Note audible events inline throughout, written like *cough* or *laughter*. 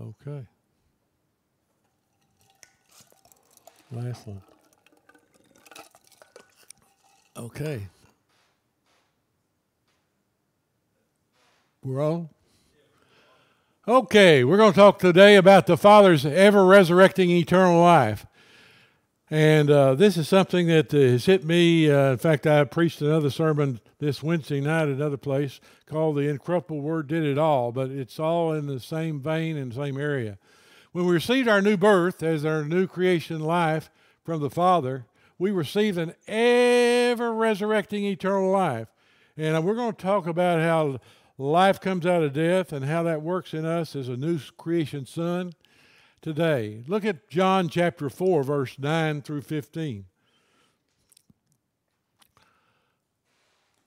Okay. Last one. Okay. We're on? Okay, we're going to talk today about the Father's ever resurrecting eternal life. And uh, this is something that uh, has hit me. Uh, in fact, I preached another sermon this Wednesday night at another place called The Incorruptible Word Did It All, but it's all in the same vein and same area. When we received our new birth as our new creation life from the Father, we received an ever resurrecting eternal life. And uh, we're going to talk about how life comes out of death and how that works in us as a new creation son today. Look at John chapter 4, verse 9 through 15.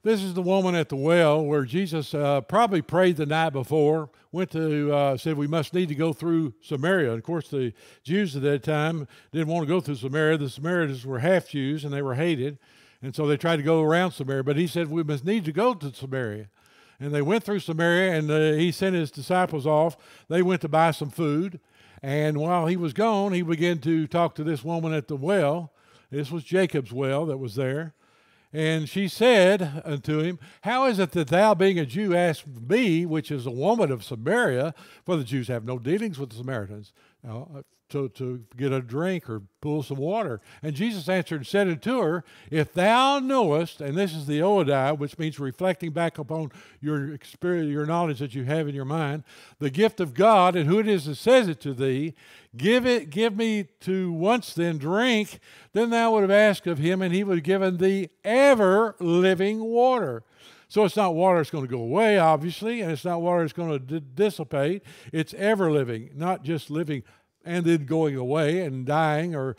This is the woman at the well where Jesus uh, probably prayed the night before, went to, uh, said, We must need to go through Samaria. And of course, the Jews at that time didn't want to go through Samaria. The Samaritans were half Jews and they were hated. And so they tried to go around Samaria. But he said, We must need to go to Samaria. And they went through Samaria and uh, he sent his disciples off. They went to buy some food. And while he was gone, he began to talk to this woman at the well. This was Jacob's well that was there. And she said unto him, How is it that thou, being a Jew, ask me, which is a woman of Samaria? For the Jews have no dealings with the Samaritans. Now, to, to get a drink or pull some water. And Jesus answered and said unto her, If thou knowest, and this is the Oadi, which means reflecting back upon your experience, your knowledge that you have in your mind, the gift of God and who it is that says it to thee, give it, give me to once then drink, then thou would have asked of him, and he would have given thee ever living water. So it's not water that's going to go away, obviously, and it's not water that's going to dissipate. It's ever living, not just living and then going away and dying or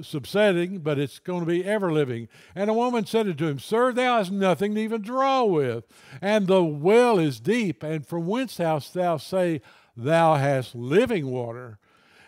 subsiding, but it's going to be ever living. And a woman said unto him, Sir, thou hast nothing to even draw with, and the well is deep, and from whence hast thou say, Thou hast living water?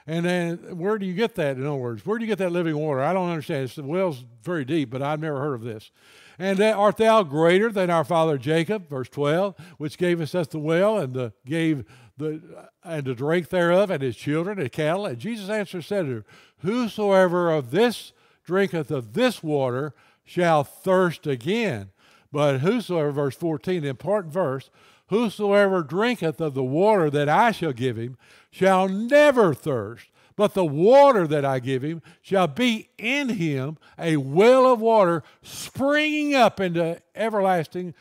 And then where do you get that, in other words? Where do you get that living water? I don't understand. It's, the well's very deep, but I've never heard of this. And uh, art thou greater than our father Jacob, verse 12, which gave us us the well and the, gave the, and to drink thereof, and his children, and cattle. And Jesus answered said to her, Whosoever of this drinketh of this water shall thirst again. But whosoever, verse 14, important verse, whosoever drinketh of the water that I shall give him shall never thirst. But the water that I give him shall be in him a well of water springing up into everlasting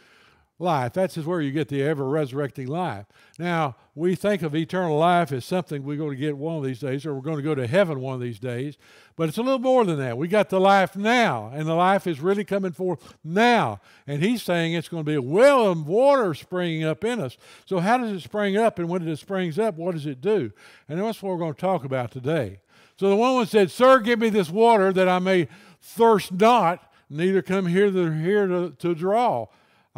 life. That's where you get the ever resurrecting life. Now, we think of eternal life as something we're going to get one of these days, or we're going to go to heaven one of these days, but it's a little more than that. We got the life now, and the life is really coming forth now. And he's saying it's going to be a well of water springing up in us. So, how does it spring up, and when it springs up, what does it do? And that's what we're going to talk about today. So, the woman said, Sir, give me this water that I may thirst not, neither come here, here to, to draw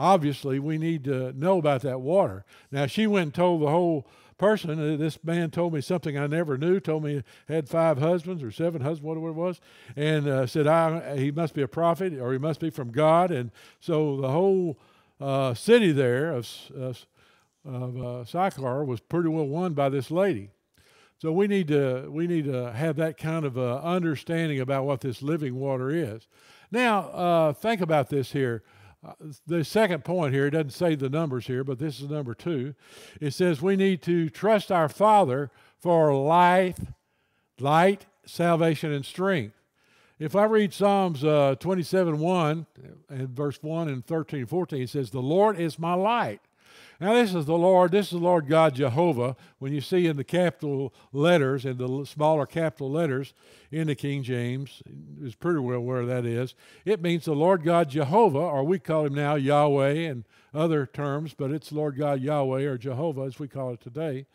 obviously we need to know about that water. Now she went and told the whole person, uh, this man told me something I never knew, told me had five husbands or seven husbands, whatever it was, and uh, said I, he must be a prophet or he must be from God. And so the whole uh, city there of, uh, of, of uh, Sychar was pretty well won by this lady. So we need to we need to have that kind of uh, understanding about what this living water is. Now uh, think about this here the second point here, it doesn't say the numbers here, but this is number two. It says we need to trust our Father for life, light, salvation, and strength. If I read Psalms uh, 27 1 and verse 1 and 13 14, it says, The Lord is my light now, this is the Lord, this is the Lord God Jehovah, when you see in the capital letters, in the smaller capital letters in the King James, is pretty well where that is. It means the Lord God Jehovah, or we call him now Yahweh and other terms, but it's Lord God Yahweh or Jehovah as we call it today,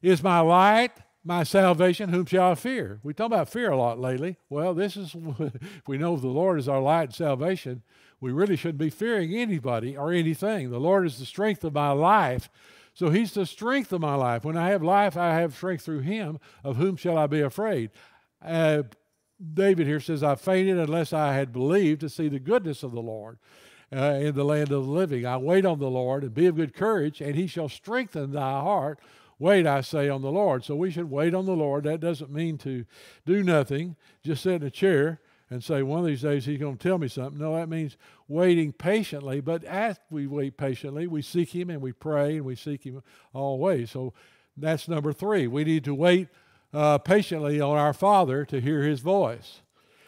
is my light my salvation, whom shall I fear? We talk about fear a lot lately. Well, this is if *laughs* we know the Lord is our light and salvation, we really shouldn't be fearing anybody or anything. The Lord is the strength of my life. So he's the strength of my life. When I have life, I have strength through him. Of whom shall I be afraid? Uh, David here says, I fainted unless I had believed to see the goodness of the Lord uh, in the land of the living. I wait on the Lord and be of good courage, and he shall strengthen thy heart. Wait, I say, on the Lord. So we should wait on the Lord. That doesn't mean to do nothing, just sit in a chair and say, one of these days he's going to tell me something. No, that means waiting patiently. But as we wait patiently, we seek him and we pray and we seek him always. So that's number three. We need to wait uh, patiently on our Father to hear his voice.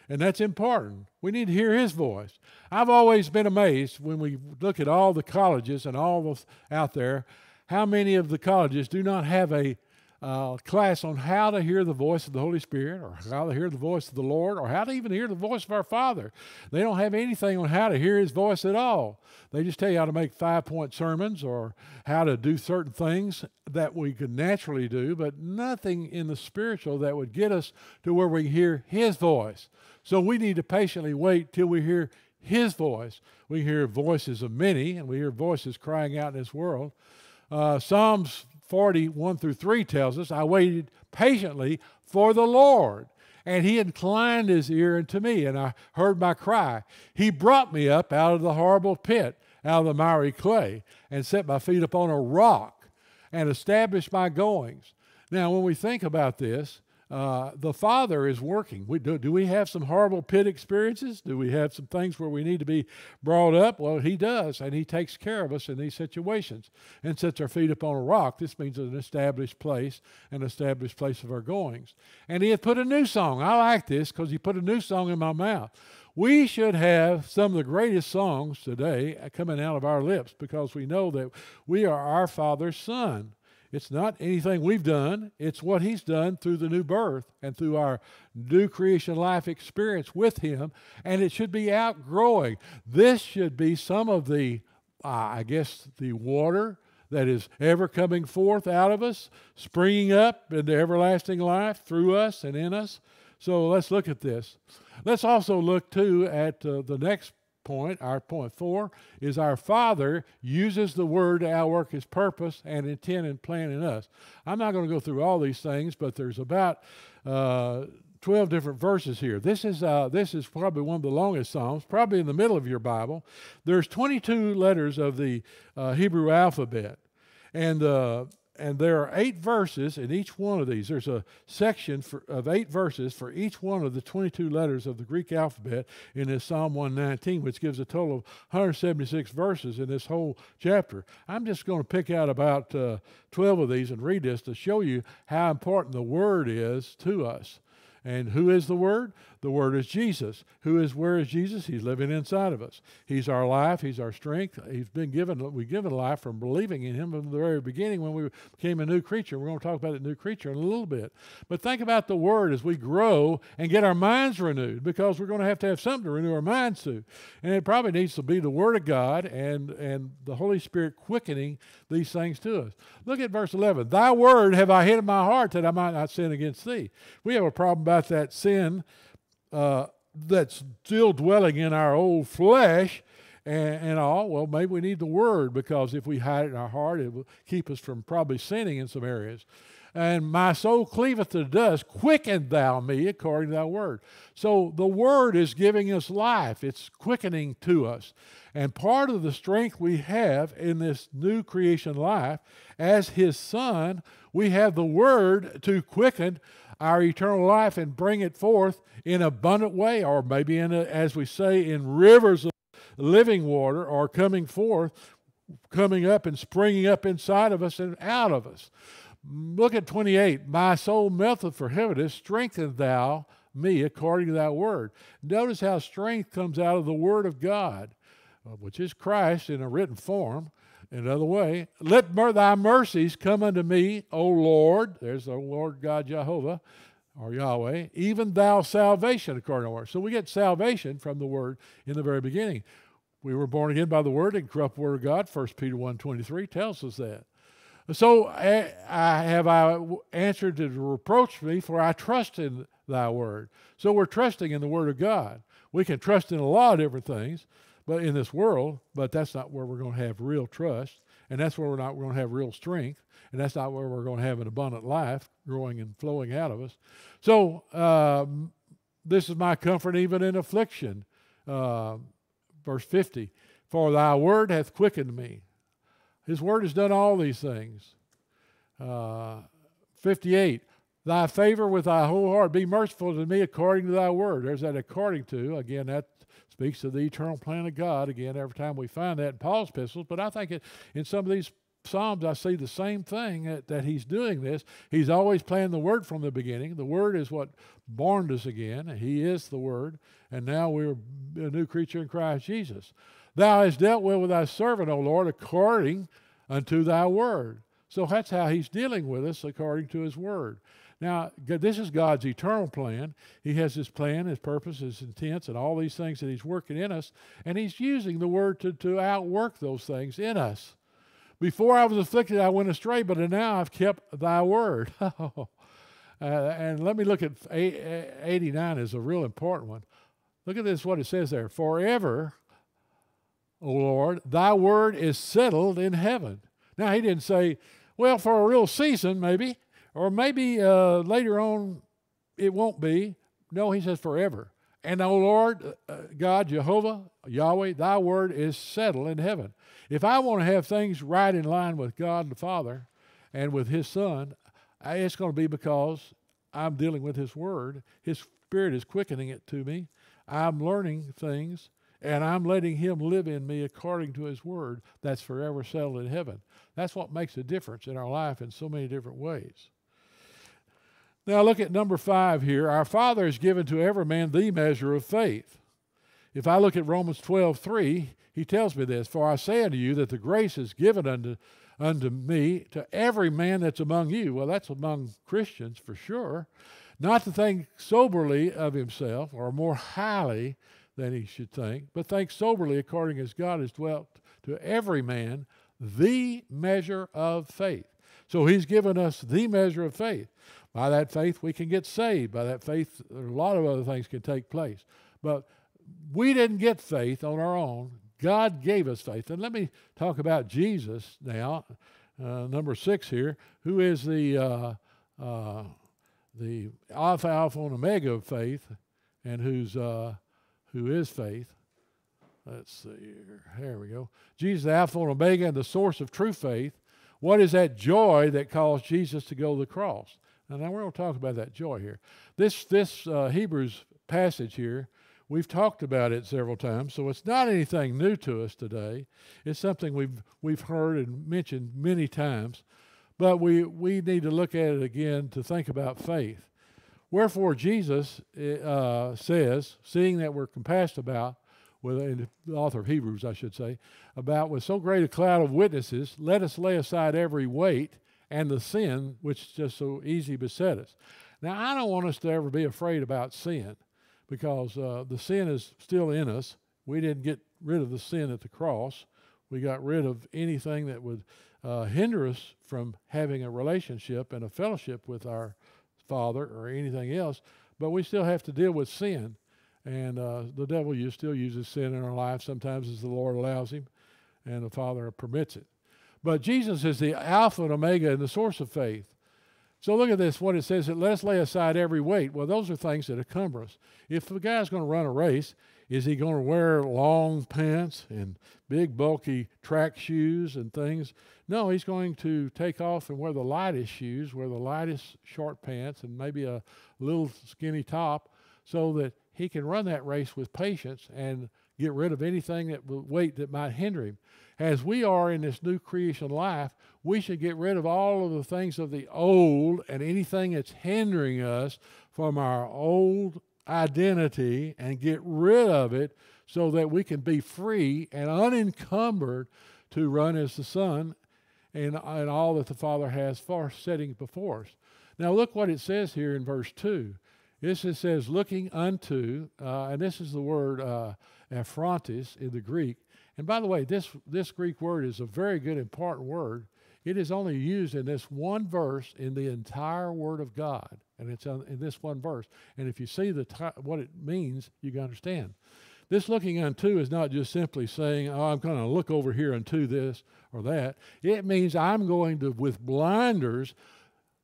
And that's important. We need to hear his voice. I've always been amazed when we look at all the colleges and all those out there, how many of the colleges do not have a uh, class on how to hear the voice of the Holy Spirit or how to hear the voice of the Lord or how to even hear the voice of our Father. They don't have anything on how to hear His voice at all. They just tell you how to make five point sermons or how to do certain things that we could naturally do, but nothing in the spiritual that would get us to where we hear His voice. So we need to patiently wait till we hear His voice. We hear voices of many and we hear voices crying out in this world. Uh, Psalms 40, 1 through 3 tells us, I waited patiently for the Lord, and he inclined his ear unto me, and I heard my cry. He brought me up out of the horrible pit, out of the miry clay, and set my feet upon a rock, and established my goings. Now, when we think about this, uh, the Father is working. We, do, do we have some horrible pit experiences? Do we have some things where we need to be brought up? Well, He does, and He takes care of us in these situations and sets our feet upon a rock. This means an established place, an established place of our goings. And He hath put a new song. I like this because He put a new song in my mouth. We should have some of the greatest songs today coming out of our lips because we know that we are our Father's Son. It's not anything we've done, it's what He's done through the new birth and through our new creation life experience with Him, and it should be outgrowing. This should be some of the, uh, I guess, the water that is ever coming forth out of us, springing up into everlasting life through us and in us. So let's look at this. Let's also look too at uh, the next point, our point four, is our Father uses the Word to outwork His purpose and intent and plan in us. I'm not going to go through all these things, but there's about uh, 12 different verses here. This is, uh, this is probably one of the longest Psalms, probably in the middle of your Bible. There's 22 letters of the uh, Hebrew alphabet. And the uh, and there are eight verses in each one of these. There's a section for, of eight verses for each one of the 22 letters of the Greek alphabet in this Psalm 119, which gives a total of 176 verses in this whole chapter. I'm just going to pick out about uh, 12 of these and read this to show you how important the Word is to us. And who is the Word? The Word is Jesus. Who is, where is Jesus? He's living inside of us. He's our life. He's our strength. He's been given, we given life from believing in Him from the very beginning when we became a new creature. We're going to talk about that new creature in a little bit. But think about the Word as we grow and get our minds renewed because we're going to have to have something to renew our minds to. And it probably needs to be the Word of God and, and the Holy Spirit quickening these things to us. Look at verse 11. Thy Word have I hid in my heart that I might not sin against thee. We have a problem about that sin uh, that's still dwelling in our old flesh and, and, all, well, maybe we need the Word because if we hide it in our heart, it will keep us from probably sinning in some areas. And my soul cleaveth to dust, quicken thou me according to thy word. So the word is giving us life, it's quickening to us. And part of the strength we have in this new creation life, as his son, we have the word to quicken our eternal life and bring it forth in abundant way, or maybe in a, as we say, in rivers of living water, or coming forth, coming up and springing up inside of us and out of us. Look at 28. My soul melteth for heaviness, strengthen thou me according to that word. Notice how strength comes out of the word of God, uh, which is Christ in a written form, Another way, let thy mercies come unto me, O Lord. There's the Lord God Jehovah or Yahweh, even thou salvation, according to our word. So we get salvation from the word in the very beginning. We were born again by the word and corrupt word of God. 1 Peter 23 tells us that. So I, eh, I have I answered to reproach me, for I trust in thy word. So we're trusting in the word of God. We can trust in a lot of different things, but in this world, but that's not where we're going to have real trust. And that's where we're not going to have real strength. And that's not where we're going to have an abundant life growing and flowing out of us. So, um, this is my comfort even in affliction. Uh, verse 50 For thy word hath quickened me. His word has done all these things. Uh, 58 Thy favor with thy whole heart. Be merciful to me according to thy word. There's that according to. Again, that speaks of the eternal plan of God again every time we find that in Paul's epistles. But I think it, in some of these Psalms, I see the same thing that, that he's doing this. He's always playing the Word from the beginning. The Word is what born us again. He is the Word. And now we're a new creature in Christ Jesus. Thou hast dealt well with thy servant, O Lord, according unto thy Word. So that's how he's dealing with us, according to his Word. Now, this is God's eternal plan. He has His plan, His purpose, His intents, and all these things that He's working in us. And He's using the Word to, to outwork those things in us. Before I was afflicted, I went astray, but now I've kept Thy Word. *laughs* uh, and let me look at uh, 89 is a real important one. Look at this, what it says there. Forever, O Lord, Thy Word is settled in heaven. Now, He didn't say, well, for a real season, maybe. Or maybe uh, later on it won't be. No, he says forever. And O Lord, uh, uh, God, Jehovah, Yahweh, thy word is settled in heaven. If I want to have things right in line with God the Father and with his Son, I, it's going to be because I'm dealing with his word. His spirit is quickening it to me. I'm learning things and I'm letting him live in me according to his word that's forever settled in heaven. That's what makes a difference in our life in so many different ways. Now look at number five here. Our Father has given to every man the measure of faith. If I look at Romans 12, 3, he tells me this For I say unto you that the grace is given unto, unto me to every man that's among you. Well, that's among Christians for sure. Not to think soberly of himself or more highly than he should think, but think soberly according as God has dwelt to every man the measure of faith. So he's given us the measure of faith. By that faith, we can get saved. By that faith, a lot of other things can take place. But we didn't get faith on our own. God gave us faith. And let me talk about Jesus now, uh, number six here, who is the, uh, uh, the Alpha, Alpha, and Omega of faith, and who's, uh, who is faith. Let's see here. Here we go. Jesus, the Alpha and Omega, and the source of true faith. What is that joy that caused Jesus to go to the cross? And now we're going to talk about that joy here. This, this uh, Hebrews passage here, we've talked about it several times, so it's not anything new to us today. It's something we've, we've heard and mentioned many times, but we, we need to look at it again to think about faith. Wherefore, Jesus uh, says, seeing that we're compassed about, with the author of Hebrews, I should say, about with so great a cloud of witnesses, let us lay aside every weight and the sin which just so easy beset us. Now, I don't want us to ever be afraid about sin because uh, the sin is still in us. We didn't get rid of the sin at the cross. We got rid of anything that would uh, hinder us from having a relationship and a fellowship with our Father or anything else. But we still have to deal with sin. And uh, the devil still uses sin in our life sometimes as the Lord allows him and the Father permits it. But Jesus is the Alpha and Omega and the source of faith. So look at this, what it says, let us lay aside every weight. Well, those are things that encumber us. If a guy's going to run a race, is he going to wear long pants and big bulky track shoes and things? No, he's going to take off and wear the lightest shoes, wear the lightest short pants and maybe a little skinny top so that he can run that race with patience and get rid of anything that weight that might hinder him as we are in this new creation life, we should get rid of all of the things of the old and anything that's hindering us from our old identity and get rid of it so that we can be free and unencumbered to run as the Son and, and all that the Father has for setting before us. Now, look what it says here in verse 2. This it says, looking unto, uh, and this is the word uh, in the Greek, and by the way, this, this Greek word is a very good, important word. It is only used in this one verse in the entire Word of God, and it's in this one verse. And if you see the t- what it means, you can understand. This looking unto is not just simply saying, "Oh, I'm going to look over here unto this or that." It means I'm going to, with blinders,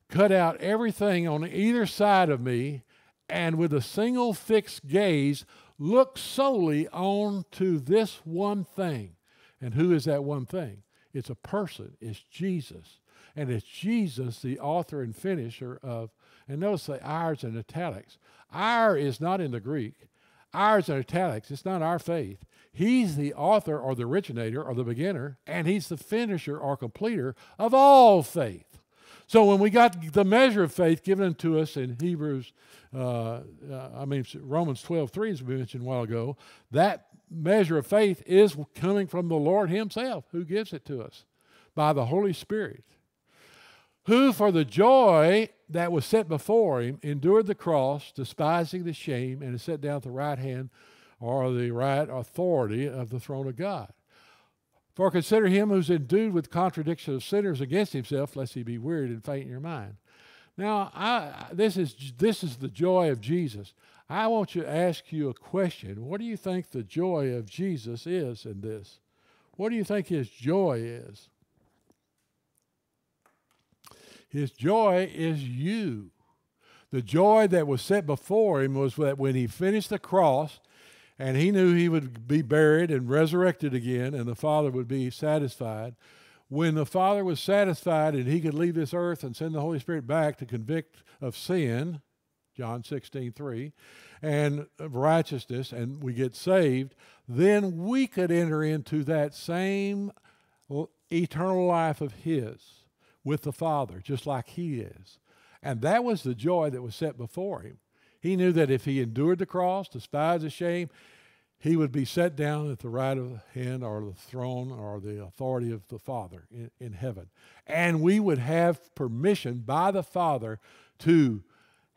cut out everything on either side of me, and with a single fixed gaze, Look solely on to this one thing. And who is that one thing? It's a person, it's Jesus. And it's Jesus, the author and finisher of, and notice the ours in italics. Our is not in the Greek, ours in italics. It's not our faith. He's the author or the originator or the beginner, and he's the finisher or completer of all faith. So when we got the measure of faith given to us in Hebrews, uh, uh I mean Romans 12, 3, as we mentioned a while ago, that measure of faith is coming from the Lord Himself who gives it to us by the Holy Spirit, who for the joy that was set before Him endured the cross, despising the shame, and is set down at the right hand or the right authority of the throne of God. For consider him who's endued with contradiction of sinners against himself, lest he be wearied and faint in your mind. Now, I, this, is, this is the joy of Jesus. I want to ask you a question. What do you think the joy of Jesus is in this? What do you think his joy is? His joy is you. The joy that was set before him was that when he finished the cross, and he knew he would be buried and resurrected again, and the Father would be satisfied. When the Father was satisfied and he could leave this earth and send the Holy Spirit back to convict of sin, John 16, 3, and righteousness, and we get saved, then we could enter into that same eternal life of His with the Father, just like He is. And that was the joy that was set before Him. He knew that if he endured the cross, despised the shame, he would be set down at the right of the hand or the throne or the authority of the Father in, in heaven. And we would have permission by the Father to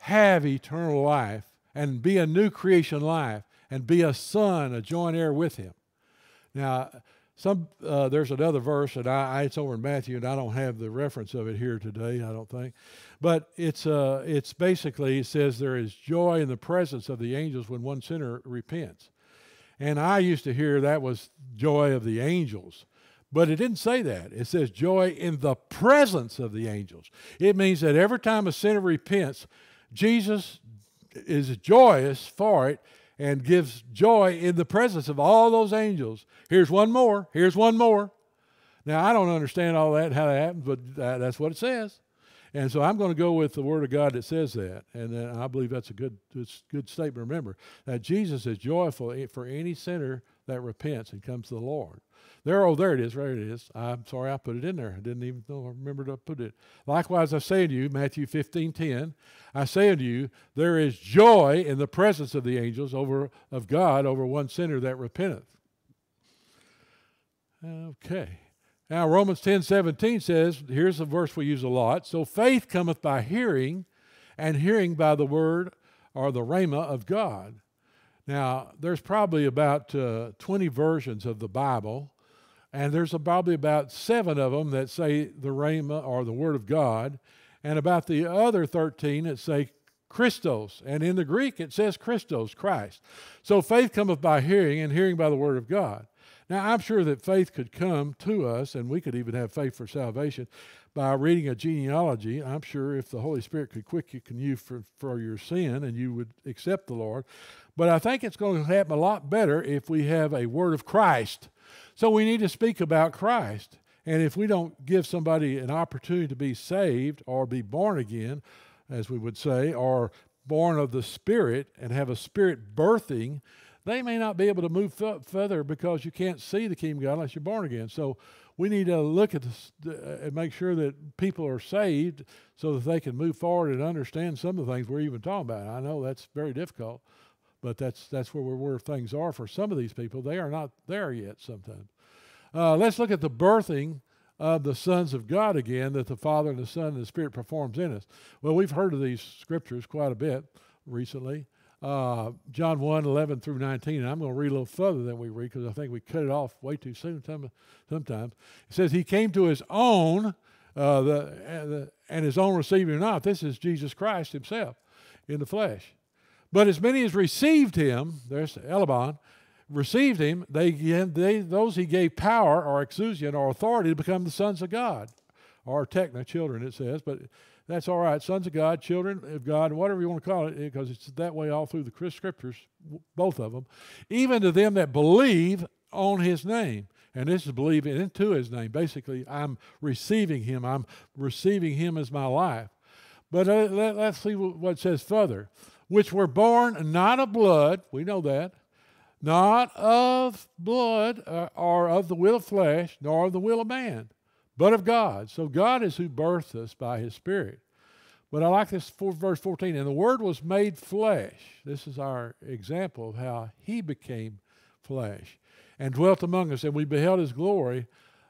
have eternal life and be a new creation life and be a son, a joint heir with him. Now, some uh, there's another verse, and I, I, it's over in Matthew, and I don't have the reference of it here today. I don't think, but it's uh, it's basically it says there is joy in the presence of the angels when one sinner repents, and I used to hear that was joy of the angels. But it didn't say that. It says joy in the presence of the angels. It means that every time a sinner repents, Jesus is joyous for it and gives joy in the presence of all those angels. Here's one more. Here's one more. Now, I don't understand all that, how that happens, but that's what it says. And so I'm going to go with the Word of God that says that. And then I believe that's a good, good statement. Remember, that Jesus is joyful for any sinner that repents and comes to the Lord. There, oh, there it is, There it is. I'm sorry I put it in there. I didn't even know I remember to put it. Likewise, I say to you, Matthew 15, 10, I say unto you, there is joy in the presence of the angels over of God over one sinner that repenteth. Okay. Now, Romans 10 17 says, here's a verse we use a lot. So faith cometh by hearing, and hearing by the word or the rhema of God. Now, there's probably about uh, 20 versions of the Bible, and there's probably about seven of them that say the rhema or the word of God, and about the other 13 that say Christos. And in the Greek, it says Christos, Christ. So faith cometh by hearing, and hearing by the word of God. Now, I'm sure that faith could come to us, and we could even have faith for salvation by reading a genealogy. I'm sure if the Holy Spirit could quicken you for, for your sin and you would accept the Lord. But I think it's going to happen a lot better if we have a word of Christ. So we need to speak about Christ. And if we don't give somebody an opportunity to be saved or be born again, as we would say, or born of the Spirit and have a Spirit birthing, they may not be able to move f- further because you can't see the kingdom of God unless you're born again. So we need to look at this uh, and make sure that people are saved so that they can move forward and understand some of the things we're even talking about. I know that's very difficult, but that's that's where where things are for some of these people. They are not there yet. Sometimes. Uh, let's look at the birthing of the sons of God again that the Father and the Son and the Spirit performs in us. Well, we've heard of these scriptures quite a bit recently uh, John 1 11 through 19. And I'm going to read a little further than we read because I think we cut it off way too soon sometimes. It says, He came to His own, uh, the, and His own received Him not. This is Jesus Christ Himself in the flesh. But as many as received Him, there's Elabon, received Him, they, they, those He gave power or exusion or authority to become the sons of God. Or techna, children, it says, but that's all right. Sons of God, children of God, whatever you want to call it, because it's that way all through the scriptures, both of them. Even to them that believe on his name. And this is believing into his name. Basically, I'm receiving him, I'm receiving him as my life. But uh, let, us see what it says further. Which were born not of blood, we know that, not of blood uh, or of the will of flesh, nor of the will of man, but of God. So God is who birthed us by his Spirit. But I like this verse 14. And the Word was made flesh. This is our example of how He became flesh and dwelt among us, and we beheld His glory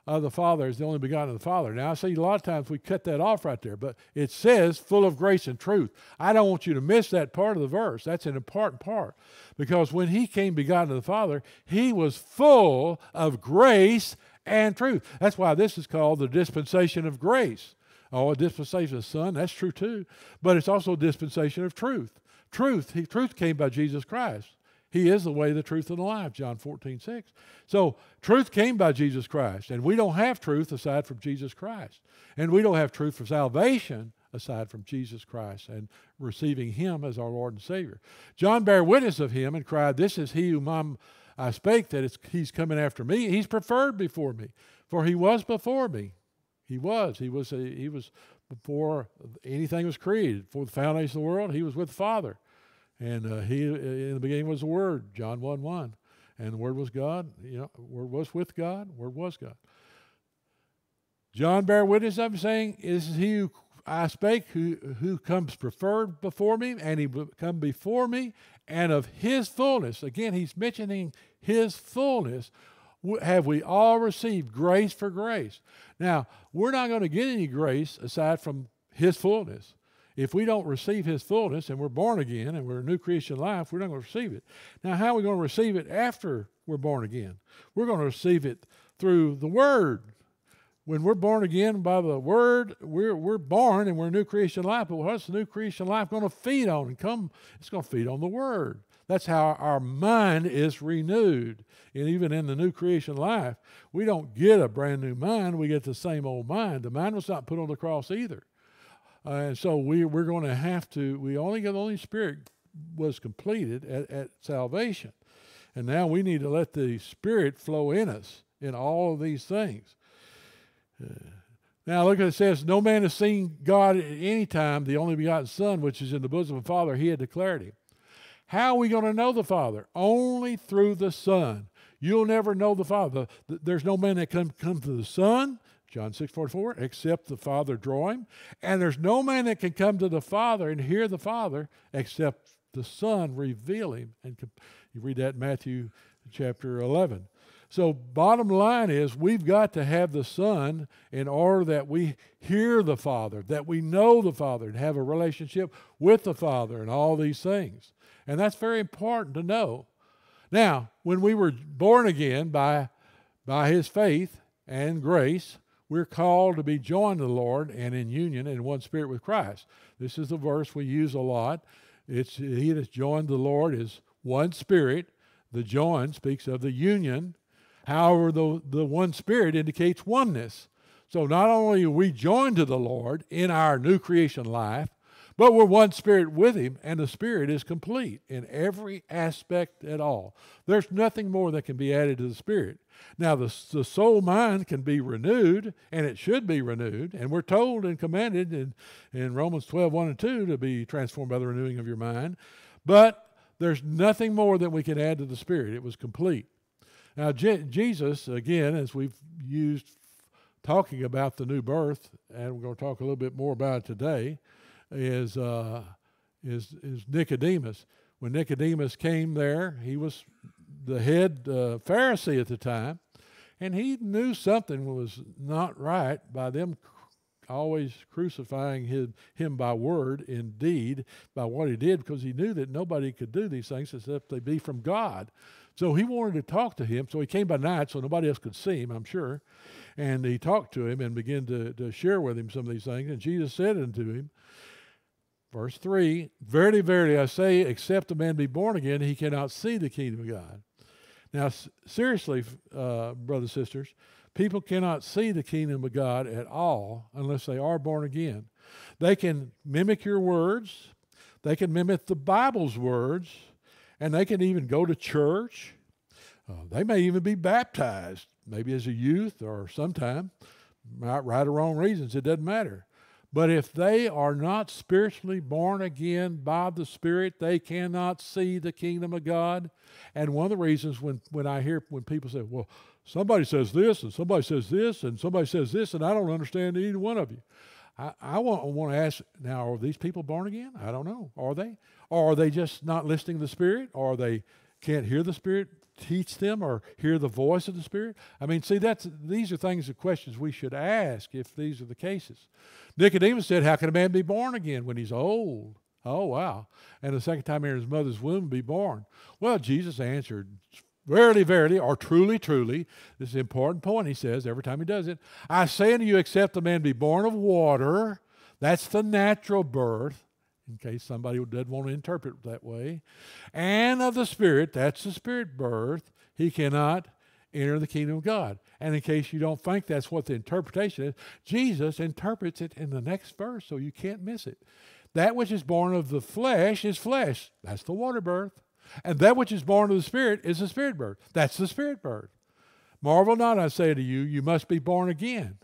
of the Father as the only begotten of the Father. Now, I see a lot of times we cut that off right there, but it says full of grace and truth. I don't want you to miss that part of the verse. That's an important part because when He came begotten of the Father, He was full of grace and truth. That's why this is called the dispensation of grace. Oh, a dispensation of son, that's true too. But it's also a dispensation of truth. Truth, he, truth came by Jesus Christ. He is the way, the truth, and the life, John 14, 6. So truth came by Jesus Christ, and we don't have truth aside from Jesus Christ. And we don't have truth for salvation aside from Jesus Christ and receiving Him as our Lord and Savior. John bare witness of Him and cried, This is He whom I'm I spake that he's coming after me. He's preferred before me, for he was before me. He was. He was. A, he was before anything was created. for the foundation of the world, he was with the Father, and uh, he in the beginning was the Word. John one one, and the Word was God. You know, Word was with God. Word was God. John bear witness I'm saying, is he who I spake, who, who comes preferred before me, and he come before me, and of his fullness. Again, he's mentioning his fullness. Have we all received grace for grace? Now, we're not going to get any grace aside from his fullness. If we don't receive his fullness and we're born again and we're a new Christian life, we're not going to receive it. Now, how are we going to receive it after we're born again? We're going to receive it through the Word, when we're born again by the word, we're, we're born and we're a new creation life. But what's the new creation life going to feed on? And come, it's going to feed on the word. That's how our mind is renewed. And even in the new creation life, we don't get a brand new mind. We get the same old mind. The mind was not put on the cross either. Uh, and so we, we're going to have to, we only get the Holy Spirit was completed at, at salvation. And now we need to let the Spirit flow in us in all of these things. Now look at it says, No man has seen God at any time, the only begotten Son, which is in the bosom of the Father, he had declared him. How are we going to know the Father? Only through the Son. You'll never know the Father. There's no man that can come to the Son, John 6 44, except the Father draw him. And there's no man that can come to the Father and hear the Father except the Son reveal him. And you read that in Matthew chapter 11. So, bottom line is, we've got to have the Son in order that we hear the Father, that we know the Father, and have a relationship with the Father, and all these things. And that's very important to know. Now, when we were born again by, by His faith and grace, we're called to be joined to the Lord and in union in one spirit with Christ. This is the verse we use a lot. It's he that's joined the Lord is one spirit. The join speaks of the union However, the, the one Spirit indicates oneness. So not only are we joined to the Lord in our new creation life, but we're one spirit with him, and the spirit is complete in every aspect at all. There's nothing more that can be added to the spirit. Now, the, the soul mind can be renewed, and it should be renewed, and we're told and commanded in, in Romans 12 1 and 2 to be transformed by the renewing of your mind. But there's nothing more that we can add to the spirit. It was complete. Now, Je- Jesus, again, as we've used talking about the new birth, and we're going to talk a little bit more about it today, is, uh, is, is Nicodemus. When Nicodemus came there, he was the head uh, Pharisee at the time, and he knew something was not right by them always crucifying him by word indeed by what he did, because he knew that nobody could do these things except they be from God. So he wanted to talk to him. So he came by night so nobody else could see him, I'm sure. And he talked to him and began to, to share with him some of these things. And Jesus said unto him, verse 3 Verily, verily, I say, except a man be born again, he cannot see the kingdom of God. Now, seriously, uh, brothers and sisters, people cannot see the kingdom of God at all unless they are born again. They can mimic your words, they can mimic the Bible's words, and they can even go to church. Uh, they may even be baptized, maybe as a youth or sometime, right or wrong reasons, it doesn't matter. But if they are not spiritually born again by the Spirit, they cannot see the kingdom of God. And one of the reasons when, when I hear when people say, well, somebody says this and somebody says this and somebody says this, and I don't understand either one of you. I, I want, want to ask now, are these people born again? I don't know. Are they? Or are they just not listening to the Spirit? Or they can't hear the Spirit teach them or hear the voice of the Spirit? I mean, see, that's these are things, the questions we should ask if these are the cases. Nicodemus said, "How can a man be born again when he's old?" Oh wow! And the second time in his mother's womb be born. Well, Jesus answered Verily, verily, or truly, truly, this is an important point he says every time he does it. I say unto you, except a man be born of water, that's the natural birth, in case somebody doesn't want to interpret that way, and of the Spirit, that's the spirit birth, he cannot enter the kingdom of God. And in case you don't think that's what the interpretation is, Jesus interprets it in the next verse, so you can't miss it. That which is born of the flesh is flesh. That's the water birth. And that which is born of the Spirit is a Spirit birth. That's the Spirit birth. Marvel not, I say to you, you must be born again.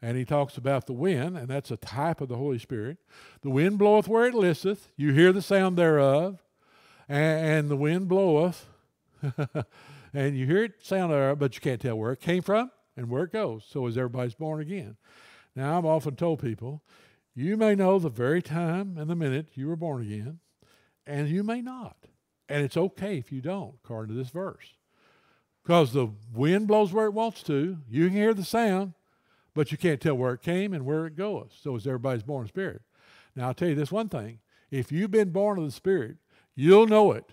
And he talks about the wind, and that's a type of the Holy Spirit. The wind bloweth where it listeth, you hear the sound thereof, and, and the wind bloweth, *laughs* and you hear it sound thereof, but you can't tell where it came from and where it goes. So is everybody's born again. Now, I've often told people, you may know the very time and the minute you were born again, and you may not. And it's okay if you don't, according to this verse. Because the wind blows where it wants to. You can hear the sound, but you can't tell where it came and where it goes. So is everybody's born spirit. Now, I'll tell you this one thing. If you've been born of the Spirit, you'll know it.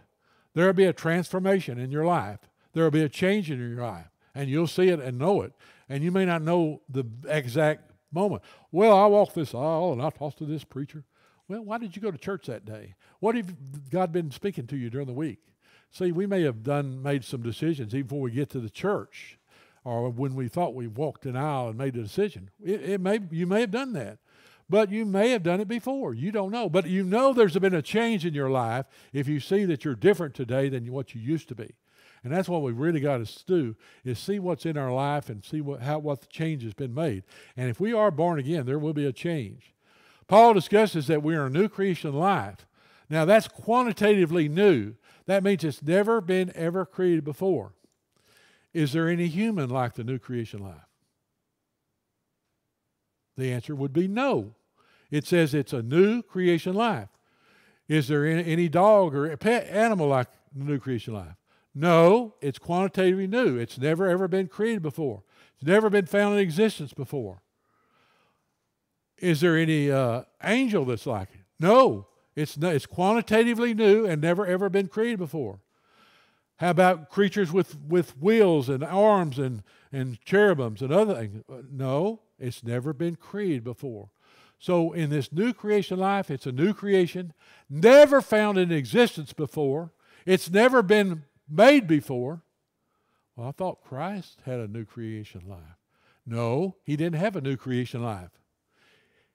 There'll be a transformation in your life. There'll be a change in your life. And you'll see it and know it. And you may not know the exact moment. Well, I walked this aisle and I talked to this preacher well, why did you go to church that day? What have God been speaking to you during the week? See, we may have done made some decisions even before we get to the church, or when we thought we walked an aisle and made a decision. It, it may you may have done that, but you may have done it before. You don't know, but you know there's been a change in your life if you see that you're different today than what you used to be. And that's what we have really got to do is see what's in our life and see what, how, what the change has been made. And if we are born again, there will be a change. Paul discusses that we are a new creation life. Now, that's quantitatively new. That means it's never been ever created before. Is there any human like the new creation life? The answer would be no. It says it's a new creation life. Is there any dog or pet animal like the new creation life? No, it's quantitatively new. It's never ever been created before. It's never been found in existence before. Is there any uh, angel that's like it? No. It's, no, it's quantitatively new and never ever been created before. How about creatures with, with wheels and arms and, and cherubims and other things? Uh, no, it's never been created before. So, in this new creation life, it's a new creation, never found in existence before. It's never been made before. Well, I thought Christ had a new creation life. No, he didn't have a new creation life.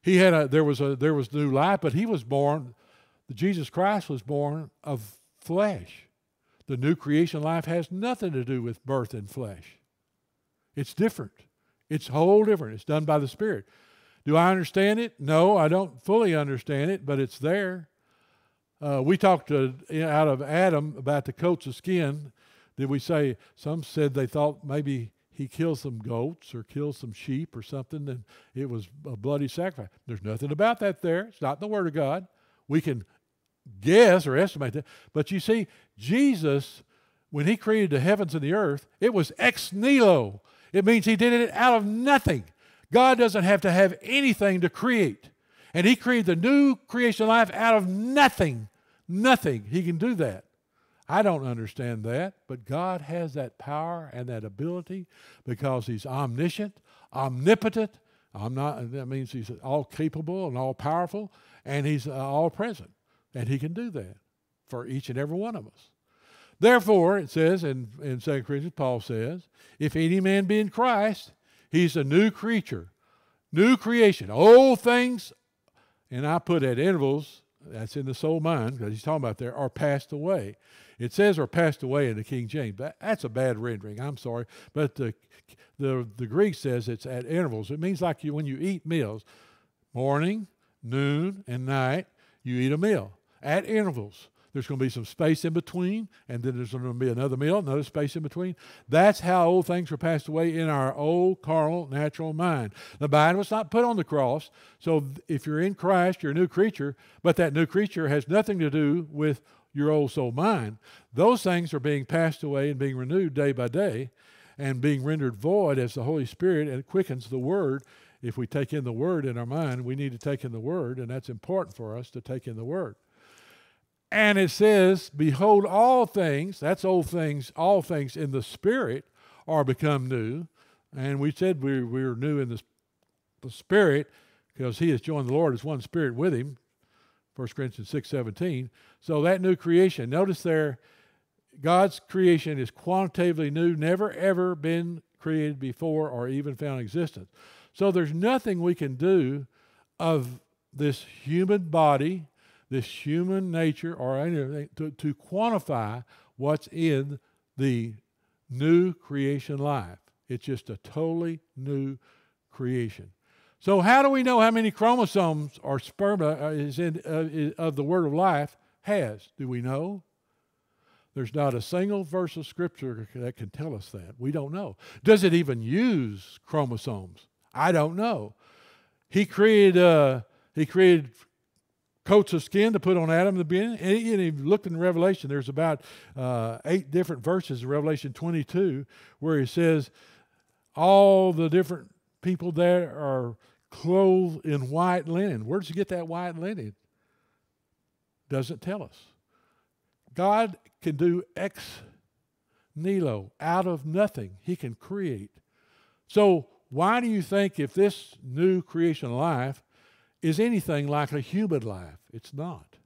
He had a, there was a, there was new life, but he was born, Jesus Christ was born of flesh. The new creation life has nothing to do with birth and flesh. It's different. It's whole different. It's done by the Spirit. Do I understand it? No, I don't fully understand it, but it's there. Uh, we talked to, out of Adam about the coats of skin. Did we say some said they thought maybe he kills some goats or kills some sheep or something, and it was a bloody sacrifice. There's nothing about that there. It's not in the Word of God. We can guess or estimate that. But you see, Jesus, when he created the heavens and the earth, it was ex nihilo. It means he did it out of nothing. God doesn't have to have anything to create. And he created the new creation life out of nothing. Nothing. He can do that. I don't understand that, but God has that power and that ability because He's omniscient, omnipotent. I'm not, that means He's all capable and all powerful, and He's uh, all present. And He can do that for each and every one of us. Therefore, it says in, in 2 Corinthians, Paul says, if any man be in Christ, he's a new creature, new creation. Old things, and I put at intervals, that's in the soul mind, because he's talking about there, are passed away. It says or passed away in the King James. That, that's a bad rendering. I'm sorry, but the, the the Greek says it's at intervals. It means like you when you eat meals, morning, noon, and night, you eat a meal at intervals. There's going to be some space in between, and then there's going to be another meal, another space in between. That's how old things were passed away in our old carnal, natural mind. The mind was not put on the cross. So if you're in Christ, you're a new creature, but that new creature has nothing to do with your old soul mind, those things are being passed away and being renewed day by day and being rendered void as the Holy Spirit and quickens the Word. If we take in the Word in our mind, we need to take in the Word, and that's important for us to take in the Word. And it says, Behold, all things, that's old things, all things in the Spirit are become new. And we said we, we were new in the, the Spirit because He has joined the Lord as one Spirit with Him. 1 Corinthians 6:17. So that new creation, notice there, God's creation is quantitatively new, never ever been created before or even found existence. So there's nothing we can do of this human body, this human nature, or anything to, to quantify what's in the new creation life. It's just a totally new creation. So, how do we know how many chromosomes or sperma uh, is in, uh, is of the word of life has? Do we know? There's not a single verse of scripture that can tell us that. We don't know. Does it even use chromosomes? I don't know. He created, uh, he created coats of skin to put on Adam the beginning. And, and if you look in Revelation, there's about uh, eight different verses in Revelation 22 where he says all the different people there are clothed in white linen. where does you get that white linen? Doesn't tell us. God can do ex nihilo, out of nothing. He can create. So, why do you think if this new creation life is anything like a human life? It's not.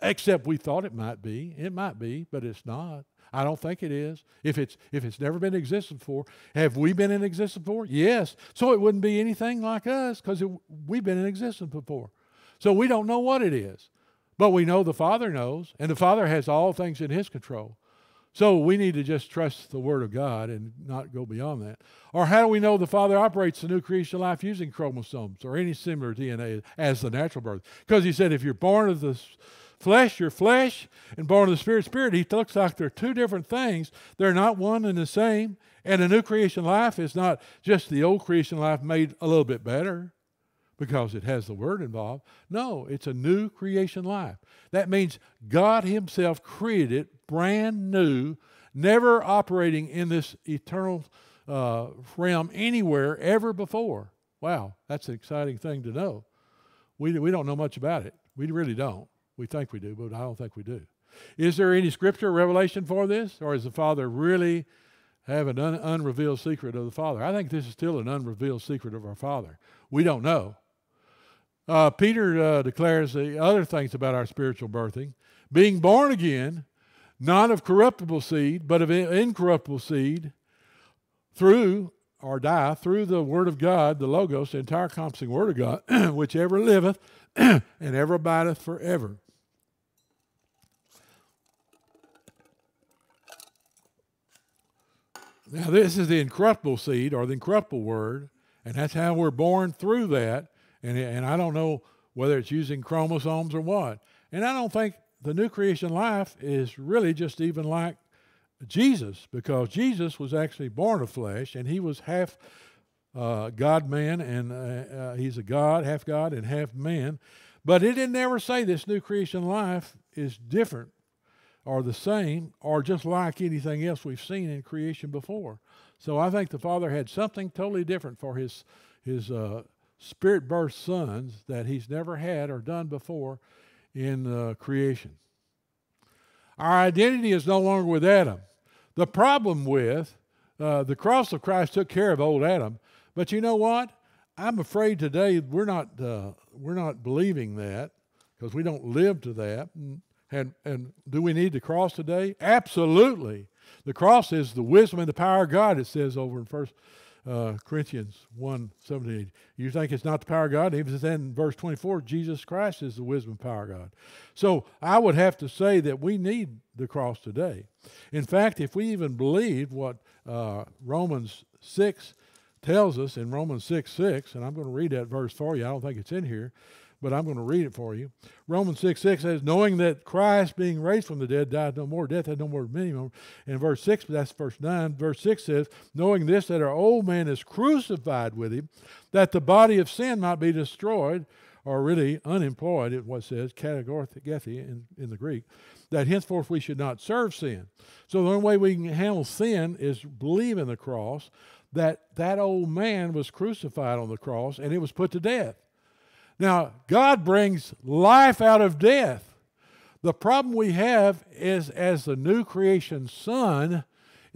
Except we thought it might be. It might be, but it's not. I don't think it is. If it's if it's never been existed before, have we been in existence before? Yes. So it wouldn't be anything like us because we've been in existence before. So we don't know what it is, but we know the Father knows, and the Father has all things in His control. So we need to just trust the Word of God and not go beyond that. Or how do we know the Father operates the new creation life using chromosomes or any similar DNA as the natural birth? Because He said, if you're born of the flesh, your flesh, and born of the Spirit, spirit. He looks like they're two different things. They're not one and the same. And a new creation life is not just the old creation life made a little bit better because it has the word involved. No, it's a new creation life. That means God Himself created brand new, never operating in this eternal uh, realm anywhere ever before. Wow, that's an exciting thing to know. We, we don't know much about it. We really don't. We think we do, but I don't think we do. Is there any scripture revelation for this? Or is the Father really have an un- unrevealed secret of the Father? I think this is still an unrevealed secret of our Father. We don't know. Uh, Peter uh, declares the other things about our spiritual birthing being born again, not of corruptible seed, but of incorruptible seed, through or die through the Word of God, the Logos, the entire compassing Word of God, *clears throat* which ever liveth *clears throat* and ever abideth forever. Now, this is the incorruptible seed or the incorruptible word, and that's how we're born through that. And, and I don't know whether it's using chromosomes or what. And I don't think the new creation life is really just even like Jesus, because Jesus was actually born of flesh, and he was half uh, God man, and uh, uh, he's a God, half God, and half man. But it didn't ever say this new creation life is different are the same or just like anything else we've seen in creation before. So I think the Father had something totally different for his, his uh, spirit birth sons that he's never had or done before in uh, creation. Our identity is no longer with Adam. The problem with uh, the cross of Christ took care of old Adam, but you know what? I'm afraid today we're not uh, we're not believing that because we don't live to that. Mm, and, and do we need the cross today? Absolutely. The cross is the wisdom and the power of God, it says over in First uh, Corinthians 1 17. You think it's not the power of God? Even then, in verse 24, Jesus Christ is the wisdom and power of God. So I would have to say that we need the cross today. In fact, if we even believe what uh, Romans 6 tells us in Romans 6 6, and I'm going to read that verse for you, I don't think it's in here but I'm going to read it for you. Romans 6 6 says, Knowing that Christ, being raised from the dead, died no more, death had no more dominion. And verse 6, that's verse 9, verse 6 says, Knowing this, that our old man is crucified with him, that the body of sin might be destroyed, or really unemployed, it what says, categorithi in, in the Greek, that henceforth we should not serve sin. So the only way we can handle sin is believe in the cross, that that old man was crucified on the cross and it was put to death. Now, God brings life out of death. The problem we have is as the new creation son,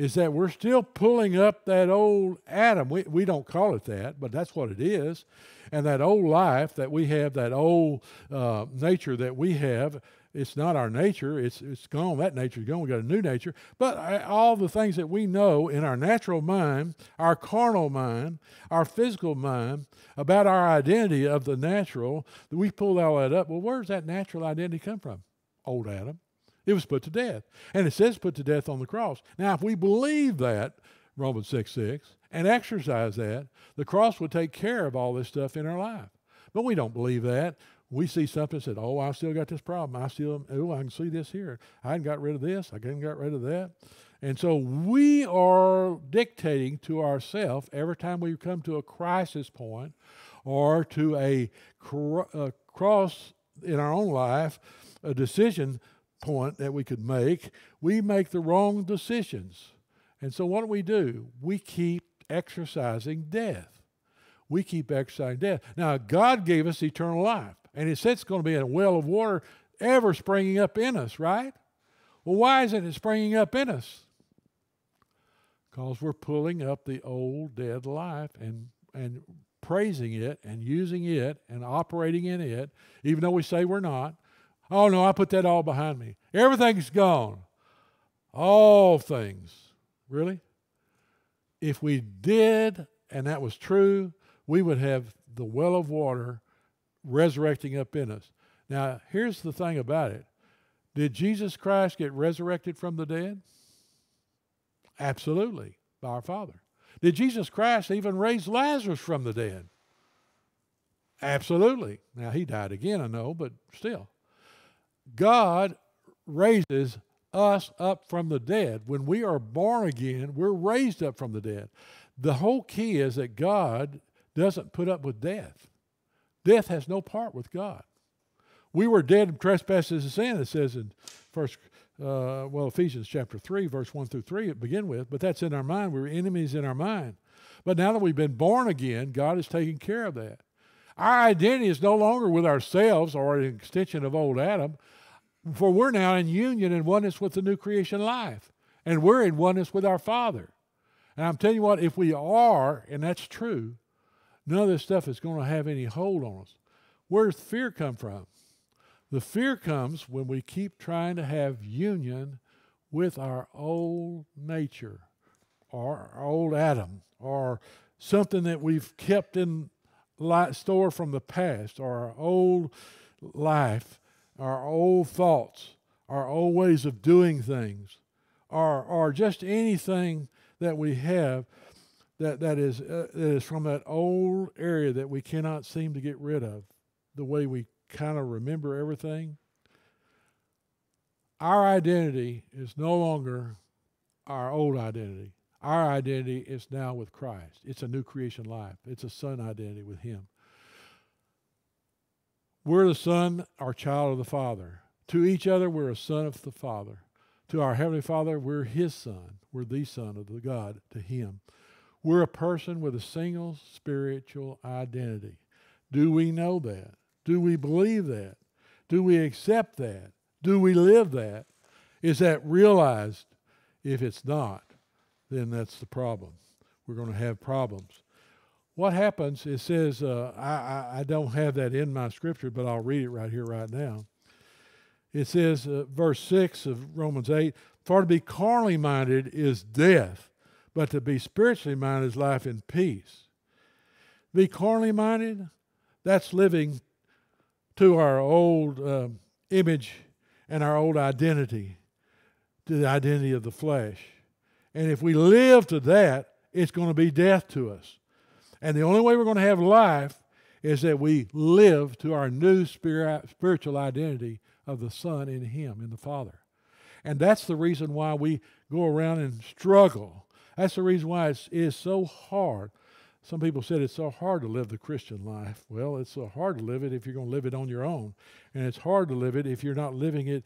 is that we're still pulling up that old Adam. We, we don't call it that, but that's what it is. And that old life that we have, that old uh, nature that we have, it's not our nature. It's, it's gone. That nature's gone. we got a new nature. But I, uh, all the things that we know in our natural mind, our carnal mind, our physical mind, about our identity of the natural, we pull all that up. Well, where does that natural identity come from? Old Adam. It was put to death. And it says put to death on the cross. Now, if we believe that, Romans 6 6, and exercise that, the cross would take care of all this stuff in our life. But we don't believe that. We see something said, Oh, I still got this problem. I still, oh, I can see this here. I hadn't got rid of this. I hadn't got rid of that. And so we are dictating to ourselves every time we come to a crisis point or to a, cr- a cross in our own life, a decision point that we could make, we make the wrong decisions. And so, what do we do? We keep exercising death. We keep exercising death. Now, God gave us eternal life, and He said it's going to be a well of water ever springing up in us, right? Well, why isn't it springing up in us? Because we're pulling up the old dead life and, and praising it and using it and operating in it, even though we say we're not. Oh no, I put that all behind me. Everything's gone. All things. Really? If we did, and that was true, we would have the well of water resurrecting up in us. Now, here's the thing about it Did Jesus Christ get resurrected from the dead? Absolutely, by our Father. Did Jesus Christ even raise Lazarus from the dead? Absolutely. Now, he died again, I know, but still. God raises us up from the dead. When we are born again, we're raised up from the dead. The whole key is that God doesn't put up with death. Death has no part with God. We were dead in trespasses and sin, it says in first, uh, well, Ephesians chapter 3, verse 1 through 3 it begin with, but that's in our mind. We were enemies in our mind. But now that we've been born again, God is taking care of that. Our identity is no longer with ourselves or an extension of old Adam. For we're now in union and oneness with the new creation life. And we're in oneness with our Father. And I'm telling you what, if we are, and that's true, none of this stuff is going to have any hold on us. Where's fear come from? The fear comes when we keep trying to have union with our old nature or our old Adam or something that we've kept in store from the past or our old life our old thoughts, our old ways of doing things, or, or just anything that we have that, that, is, uh, that is from that old area that we cannot seem to get rid of, the way we kind of remember everything. Our identity is no longer our old identity. Our identity is now with Christ. It's a new creation life. It's a son identity with Him. We're the son our child of the Father. To each other, we're a son of the Father. To our Heavenly Father, we're His son. We're the son of the God to Him. We're a person with a single spiritual identity. Do we know that? Do we believe that? Do we accept that? Do we live that? Is that realized? If it's not, then that's the problem. We're going to have problems what happens, it says, uh, I, I, I, don't have that in my scripture, but I'll read it right here, right now. It says, uh, verse 6 of Romans 8 For to be carnally minded is death, but to be spiritually minded is life and peace. Be carnally minded, that's living to our old uh, image and our old identity, to the identity of the flesh. And if we live to that, it's going to be death to us. And the only way we're going to have life is that we live to our new spiritual identity of the Son in Him, in the Father. And that's the reason why we go around and struggle. That's the reason why it's, it is so hard. Some people said it's so hard to live the Christian life. Well, it's so hard to live it if you're going to live it on your own. And it's hard to live it if you're not living it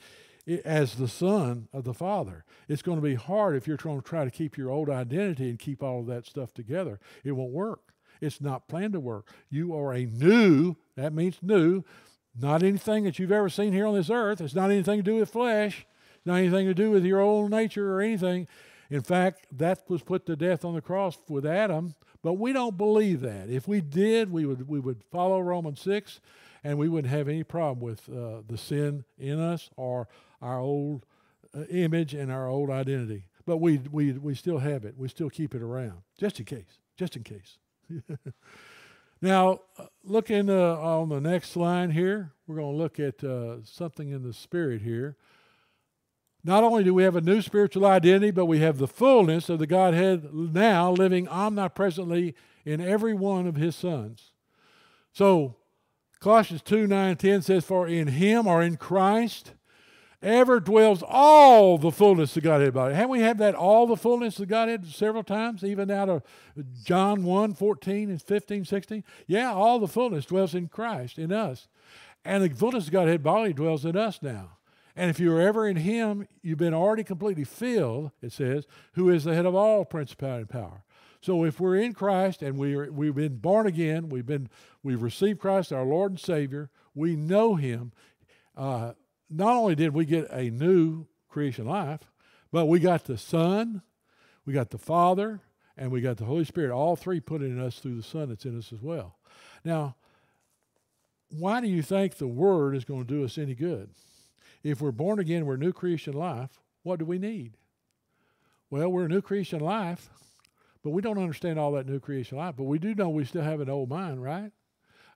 as the son of the father. It's going to be hard if you're trying to try to keep your old identity and keep all of that stuff together. It won't work. It's not planned to work. You are a new, that means new, not anything that you've ever seen here on this earth. It's not anything to do with flesh, it's not anything to do with your old nature or anything. In fact, that was put to death on the cross with Adam, but we don't believe that. If we did, we would, we would follow Romans 6 and we wouldn't have any problem with uh, the sin in us or our old uh, image and our old identity. But we, we, we still have it. We still keep it around, just in case, just in case. *laughs* now, look in the, uh, on the next line here. We're going to look at uh, something in the spirit here. Not only do we have a new spiritual identity, but we have the fullness of the Godhead now living omnipresently in every one of his sons. So Colossians 2 9 10 says, For in him or in Christ ever dwells all the fullness of Godhead body. Haven't we had that all the fullness of Godhead several times, even out of John 1, 14 and 15, 16? Yeah, all the fullness dwells in Christ, in us. And the fullness of Godhead body dwells in us now. And if you're ever in him, you've been already completely filled, it says, who is the head of all principality and power. So if we're in Christ and we are, we've been born again, we've been we've received Christ our Lord and Savior, we know him. Uh, not only did we get a new creation life, but we got the Son, we got the Father, and we got the Holy Spirit, all three put in us through the Son that's in us as well. Now, why do you think the Word is going to do us any good? If we're born again, we're new creation life, what do we need? Well, we're a new creation life, but we don't understand all that new creation life, but we do know we still have an old mind, right?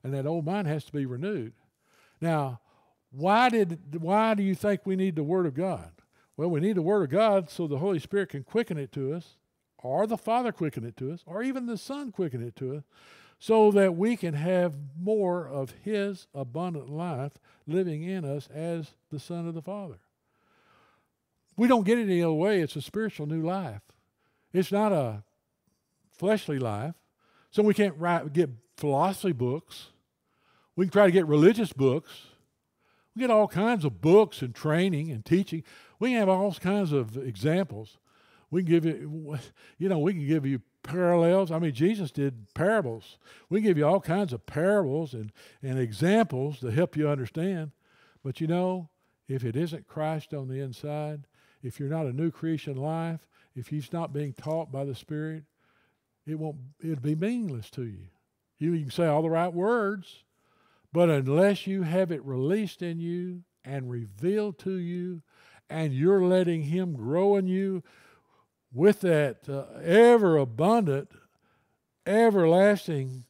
And that old mind has to be renewed. Now, why, did, why do you think we need the Word of God? Well, we need the Word of God so the Holy Spirit can quicken it to us, or the Father quicken it to us, or even the Son quicken it to us, so that we can have more of His abundant life living in us as the Son of the Father. We don't get it any other way. It's a spiritual new life. It's not a fleshly life. So we can't write, get philosophy books. We can try to get religious books we get all kinds of books and training and teaching. We have all kinds of examples. We can give you, *laughs* you know, we can give you parallels. I mean, Jesus did parables. We give you all kinds of parables and, and examples to help you understand. But you know, if it isn't Christ on the inside, if you're not a new creation life, if he's not being taught by the Spirit, it won't it will be meaningless to you. You can say all the right words, but unless you have it released in you and revealed to you, and you're letting Him grow in you with that uh, ever abundant, everlasting,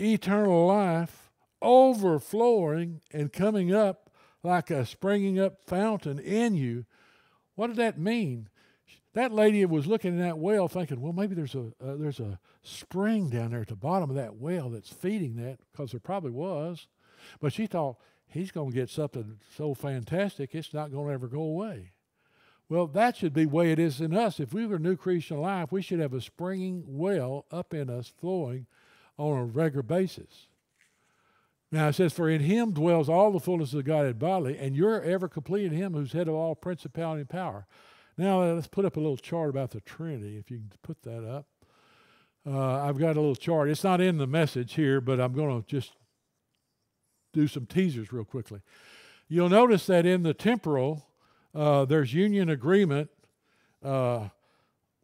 eternal life overflowing and coming up like a springing up fountain in you. What did that mean? That lady was looking in that well thinking, well, maybe there's a, uh, there's a spring down there at the bottom of that well that's feeding that, because there probably was. But she thought, he's going to get something so fantastic, it's not going to ever go away. Well, that should be the way it is in us. If we were a new Christian life, we should have a springing well up in us flowing on a regular basis. Now it says, For in him dwells all the fullness of God bodily, and you're ever complete in him who's head of all principality and power. Now let's put up a little chart about the Trinity, if you can put that up. Uh, I've got a little chart. It's not in the message here, but I'm going to just do some teasers real quickly. You'll notice that in the temporal, uh, there's union agreement uh,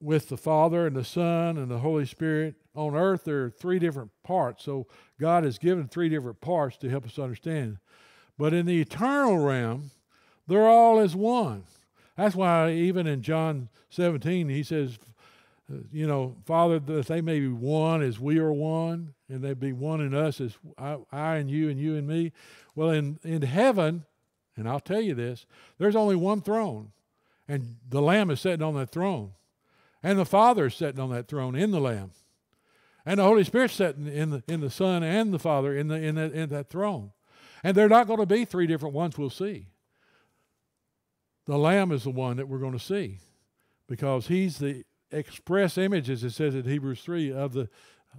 with the Father and the Son and the Holy Spirit. On earth, there are three different parts. So God has given three different parts to help us understand. But in the eternal realm, they're all as one. That's why even in John 17, he says, you know, Father, that they may be one as we are one, and they be one in us as I, I and you and you and me. Well, in, in heaven, and I'll tell you this, there's only one throne, and the Lamb is sitting on that throne, and the Father is sitting on that throne in the Lamb, and the Holy Spirit sitting in the, in the Son and the Father in, the, in, the, in that throne. And they're not going to be three different ones we'll see. The Lamb is the one that we're going to see because he's the express images, it says in Hebrews 3, of the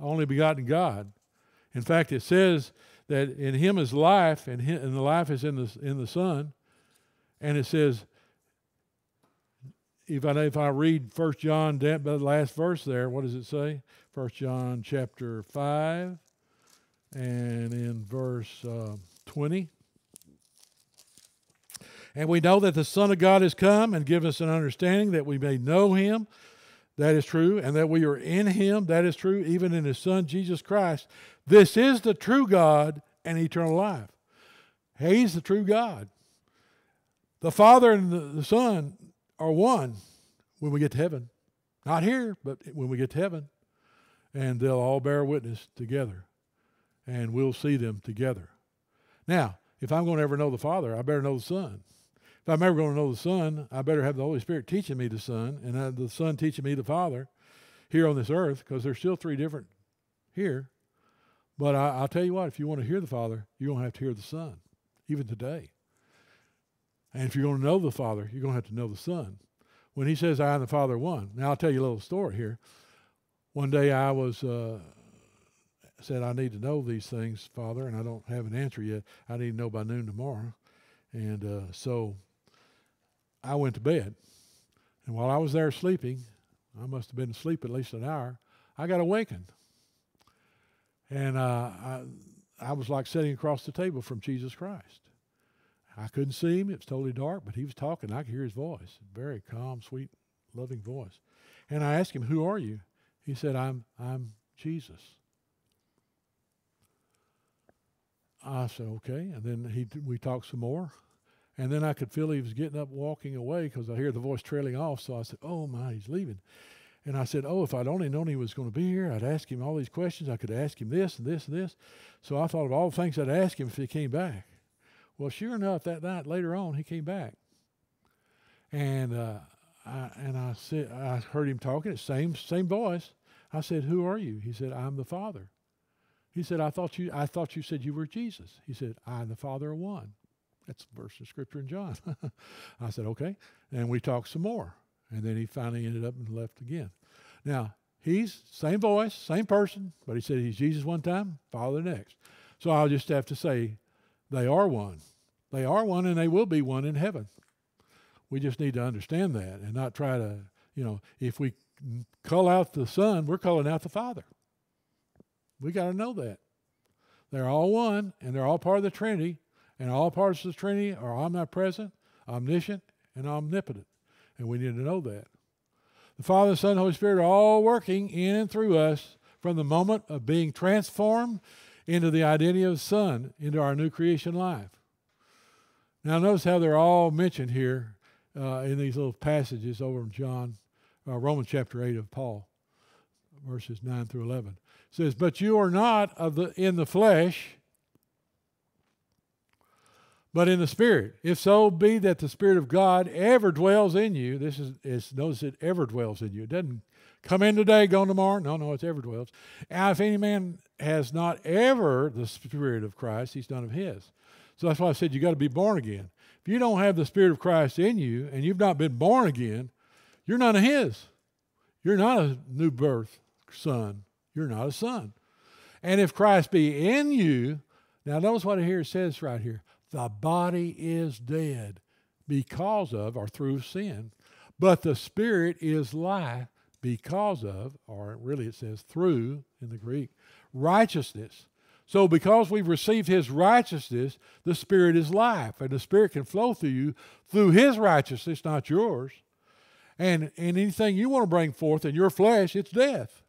only begotten God. In fact, it says that in him is life, and, him, and the life is in the, in the Son. And it says, if I, if I read 1 John, the last verse there, what does it say? 1 John chapter 5 and in verse uh, 20. And we know that the Son of God has come and given us an understanding that we may know him, that is true. And that we are in him. That is true. Even in his son, Jesus Christ. This is the true God and eternal life. He's the true God. The Father and the Son are one when we get to heaven. Not here, but when we get to heaven. And they'll all bear witness together. And we'll see them together. Now, if I'm going to ever know the Father, I better know the Son. If I'm ever going to know the Son, I better have the Holy Spirit teaching me the Son and the Son teaching me the Father here on this earth because there's still three different here. But I, will tell you what, if you want to hear the Father, you're going to have to hear the Son, even today. And if you're going to know the Father, you're going to have to know the Son. When he says, I and the Father one. Now, I'll tell you a little story here. One day I was. Uh, said, I need to know these things, Father, and I don't have an answer yet. I need to know by noon tomorrow. And uh, so I went to bed. And while I was there sleeping, I must have been asleep at least an hour, I got awakened. And uh, I, I was like sitting across the table from Jesus Christ. I couldn't see him. It was totally dark, but he was talking. I could hear his voice, very calm, sweet, loving voice. And I asked him, Who are you? He said, I'm, I'm Jesus. I said, Okay. And then he, we talked some more. And then I could feel he was getting up, walking away because I hear the voice trailing off. So I said, Oh my, he's leaving. And I said, Oh, if I'd only known he was going to be here, I'd ask him all these questions. I could ask him this and this and this. So I thought of all the things I'd ask him if he came back. Well, sure enough, that night later on, he came back. And, uh, I, and I, said, I heard him talking, same, same voice. I said, Who are you? He said, I'm the Father. He said, I thought, you, I thought you said you were Jesus. He said, I and the Father are one. That's a verse of Scripture in John. *laughs* I said, Okay. And we talked some more. And then he finally ended up and left again. Now, he's same voice, same person, but he said he's Jesus one time, Father next. So I'll just have to say they are one. They are one and they will be one in heaven. We just need to understand that and not try to, you know, if we call out the Son, we're calling out the Father. We got to know that. They're all one and they're all part of the Trinity and all parts of the Trinity are omnipresent, omniscient, and omnipotent. And we need to know that. The Father, Son, and Holy Spirit are all working in and through us from the moment of being transformed into the identity of the Son, into our new creation life. Now, notice how they're all mentioned here uh, in these little passages over in John, uh, Romans chapter 8 of Paul, verses 9 through 11. It says, But you are not of the, in the flesh, but in the Spirit. If so be that the Spirit of God ever dwells in you, this is, is notice it ever dwells in you. It doesn't come in today, gone tomorrow. No, no, it's ever dwells. Now, if any man has not ever the Spirit of Christ, he's none of his. So that's why I said you got to be born again. If you don't have the Spirit of Christ in you and you've not been born again, you're none of his. You're not a new birth son. You're not a son. And if Christ be in you, now notice what here says right here the body is dead because of or through sin, but the spirit is life because of, or really it says through in the Greek, righteousness. So, because we've received his righteousness, the Spirit is life, and the Spirit can flow through you through his righteousness, not yours. And, and anything you want to bring forth in your flesh, it's death.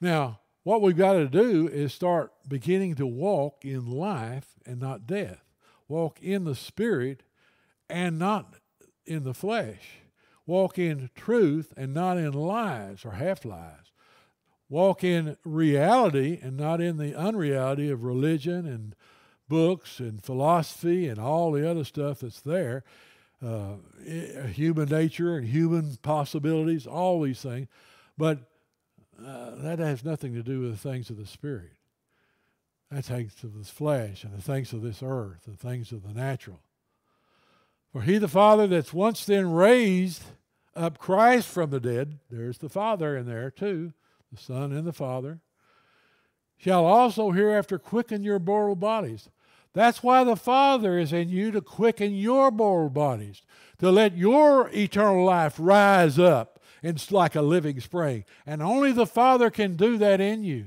Now, what we've got to do is start beginning to walk in life and not death, walk in the spirit and not in the flesh, walk in truth and not in lies or half lies, walk in reality and not in the unreality of religion and books and philosophy and all the other stuff that's there. Uh, eh, human nature and human possibilities, all these things. But uh, that has nothing to do with the things of the Spirit. That things of this flesh and the things of this earth, the things of the natural. For he the Father that's once then raised up Christ from the dead, there's the Father in there too, the Son and the Father, shall also hereafter quicken your mortal bodies. That's why the Father is in you to quicken your mortal bodies, to let your eternal life rise up it's like a living spring. And only the Father can do that in you.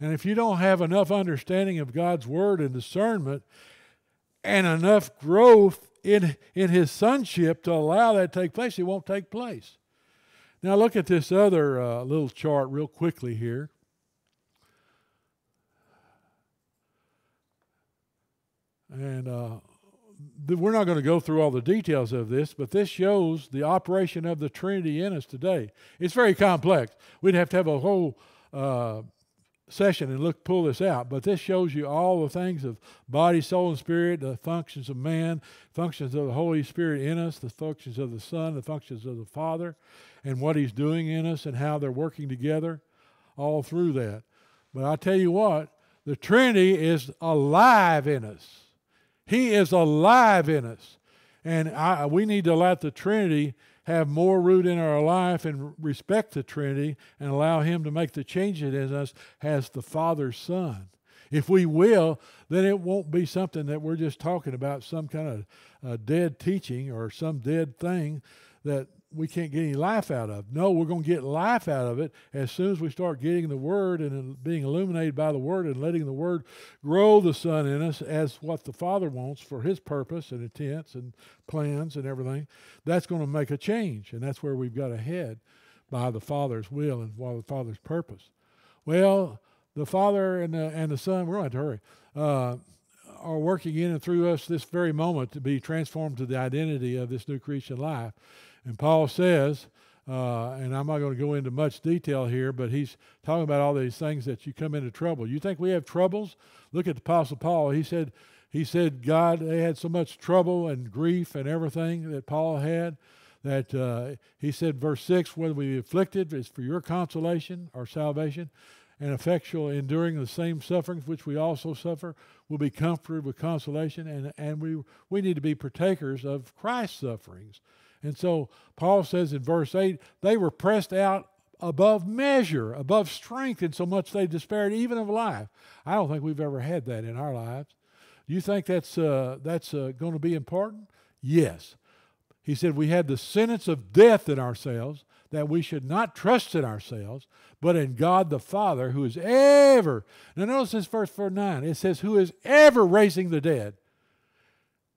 And if you don't have enough understanding of God's word and discernment and enough growth in, in his sonship to allow that to take place, it won't take place. Now, look at this other uh, little chart real quickly here. And uh, we're not going to go through all the details of this, but this shows the operation of the Trinity in us today. It's very complex. We'd have to have a whole uh, session and look pull this out, but this shows you all the things of body, soul, and spirit, the functions of man, functions of the Holy Spirit in us, the functions of the Son, the functions of the Father, and what He's doing in us and how they're working together, all through that. But I tell you what, the Trinity is alive in us. He is alive in us. And I, we need to let the Trinity have more root in our life and respect the Trinity and allow Him to make the changes in us as the Father's Son. If we will, then it won't be something that we're just talking about, some kind of uh, dead teaching or some dead thing that we can't get any life out of. No, we're going to get life out of it as soon as we start getting the Word and being illuminated by the Word and letting the Word grow the Son in us as what the Father wants for His purpose and intents and plans and everything. That's going to make a change, and that's where we've got to head by the Father's will and by the Father's purpose. Well, the Father and the, and the Son, we're going to hurry. Uh, are working in and through us this very moment to be transformed to the identity of this new creation life. And Paul says, uh, and I'm not going to go into much detail here, but he's talking about all these things that you come into trouble. You think we have troubles? Look at the Apostle Paul. He said, he said, God, they had so much trouble and grief and everything that Paul had that uh, he said, verse 6, whether we be afflicted, it's for your consolation or salvation, and effectual enduring the same sufferings which we also suffer will be comforted with consolation, and, and we, we need to be partakers of Christ's sufferings. And so Paul says in verse 8, they were pressed out above measure, above strength, in so much they despaired even of life. I don't think we've ever had that in our lives. Do you think that's, uh, that's uh, going to be important? Yes. He said, We had the sentence of death in ourselves, that we should not trust in ourselves, but in God the Father, who is ever. Now, notice this verse 4 9. It says, Who is ever raising the dead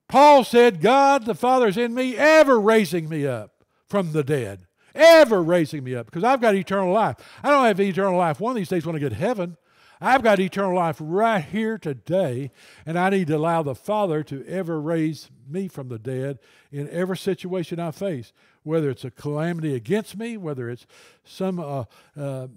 Paul said, God the Father is in me, ever raising me up from the dead, ever raising me up, because I've got eternal life. I don't have eternal life one of these days when I get to heaven. I've got eternal life right here today, and I need to allow the Father to ever raise me from the dead in every situation I face, whether it's a calamity against me, whether it's some uh, uh,